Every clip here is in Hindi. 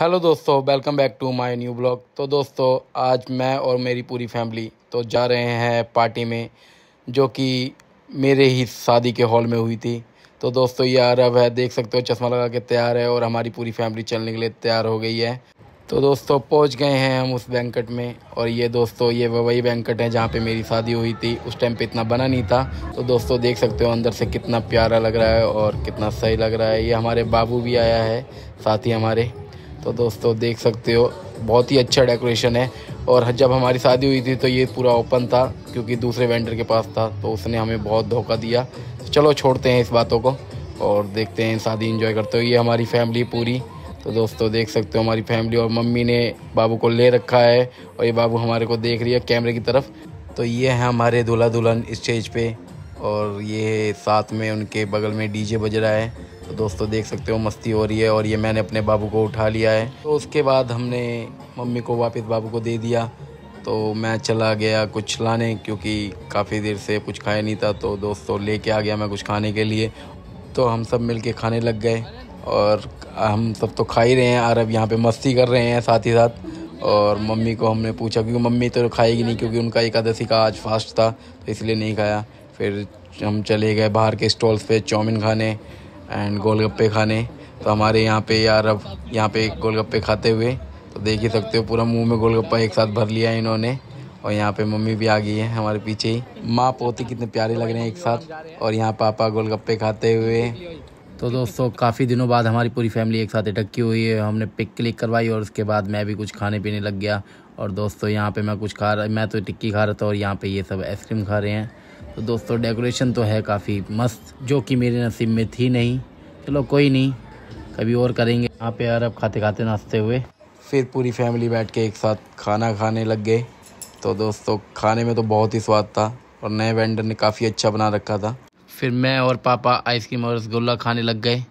हेलो दोस्तों welcome back to my new blog तो दोस्तों आज मैं और मेरी पूरी फैमिली तो जा रहे हैं पार्टी में जो कि मेरे ही शादी के हॉल में हुई थी तो दोस्तों ये आरव है देख सकते हो चश्मा लगा के तैयार है और हमारी पूरी फैमिली चलने के लिए तैयार हो गई है तो दोस्तों पहुंच गए हैं हम उस बैंकट में और ये दोस्तों ये वही बैंकट है जहाँ पर मेरी शादी हुई थी उस टाइम पर इतना बना नहीं था तो दोस्तों देख सकते हो अंदर से कितना प्यारा लग रहा है और कितना सही लग रहा है ये हमारे बाबू भी आया है साथ ही हमारे तो दोस्तों देख सकते हो बहुत ही अच्छा डेकोरेशन है और जब हमारी शादी हुई थी तो ये पूरा ओपन था क्योंकि दूसरे वेंडर के पास था तो उसने हमें बहुत धोखा दिया तो चलो छोड़ते हैं इस बातों को और देखते हैं शादी इन्जॉय करते हो ये हमारी फैमिली पूरी तो दोस्तों देख सकते हो हमारी फैमिली और मम्मी ने बाबू को ले रखा है और ये बाबू हमारे को देख रही है कैमरे की तरफ तो ये है हमारे दूल्हा दुल्हन स्टेज पे और ये साथ में उनके बगल में डीजे बज रहा है तो दोस्तों देख सकते हो मस्ती हो रही है और ये मैंने अपने बाबू को उठा लिया है तो उसके बाद हमने मम्मी को वापस बाबू को दे दिया तो मैं चला गया कुछ लाने क्योंकि काफ़ी देर से कुछ खाया नहीं था तो दोस्तों लेके आ गया मैं कुछ खाने के लिए तो हम सब मिलके खाने लग गए और हम सब तो खा ही रहे हैं और अब यहाँ पे मस्ती कर रहे हैं साथ ही साथ और मम्मी को हमने पूछा क्योंकि मम्मी तो खाएगी नहीं क्योंकि उनका एकादशी का आज फास्ट था तो इसलिए नहीं खाया फिर हम चले गए बाहर के स्टॉल्स पे चाउमिन खाने एंड गोलगप्पे खाने तो हमारे यहाँ पे यार अब यहाँ पे गोलगप्पे खाते हुए तो देख ही सकते हो पूरा मुंह में गोलगप्पा एक साथ भर लिया है इन्होंने और यहाँ पे मम्मी भी आ गई है हमारे पीछे ही माँ पोते कितने प्यारे लग रहे हैं एक साथ और यहाँ पापा गोलगप्पे खाते हुए तो दोस्तों काफ़ी दिनों बाद हमारी पूरी फैमिली एक साथ इटक्की हुई है हमने पिक क्लिक करवाई और उसके बाद मैं भी कुछ खाने पीने लग गया और दोस्तों यहाँ पे मैं कुछ खा रहा मैं तो टिक्की खा रहा था और यहाँ पे ये सब आइसक्रीम खा रहे हैं तो दोस्तों डेकोरेशन तो है काफ़ी मस्त जो कि मेरे नसीब में थी नहीं चलो कोई नहीं कभी और करेंगे यहाँ पे यार अब खाते खाते नाचते हुए फिर पूरी फैमिली बैठ के एक साथ खाना खाने लग गए तो दोस्तों खाने में तो बहुत ही स्वाद था और नए वेंडर ने काफ़ी अच्छा बना रखा था फिर मैं और पापा आइसक्रीम और रसगुल्ला खाने लग गए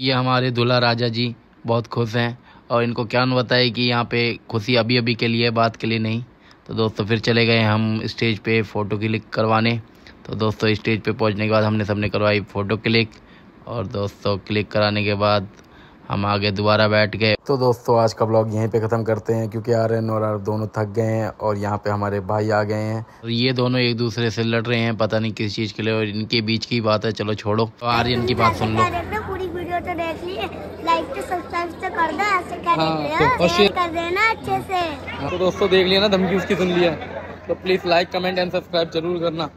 ये हमारे दूल्हा राजा जी बहुत खुश हैं और इनको क्या न बताए कि यहाँ पे खुशी अभी अभी के लिए बात के लिए नहीं तो दोस्तों फिर चले गए हम स्टेज पे फ़ोटो क्लिक करवाने तो दोस्तों स्टेज पे पहुंचने के बाद हमने सबने करवाई फ़ोटो क्लिक और दोस्तों क्लिक कराने के बाद हम आगे दोबारा बैठ गए तो दोस्तों आज का ब्लॉग यहीं पे ख़त्म करते हैं क्योंकि आर एन और आर दोनों थक गए हैं और यहाँ पे हमारे भाई आ गए हैं तो ये दोनों एक दूसरे से लड़ रहे हैं पता नहीं किस चीज़ के लिए और इनके बीच की बात है चलो छोड़ो तो आर्यन की बात सुन लो तो, तो, तो, हाँ, हाँ, तो दोस्तों देख लिया ना धमकी उसकी सुन लिया तो please like comment and subscribe जरूर करना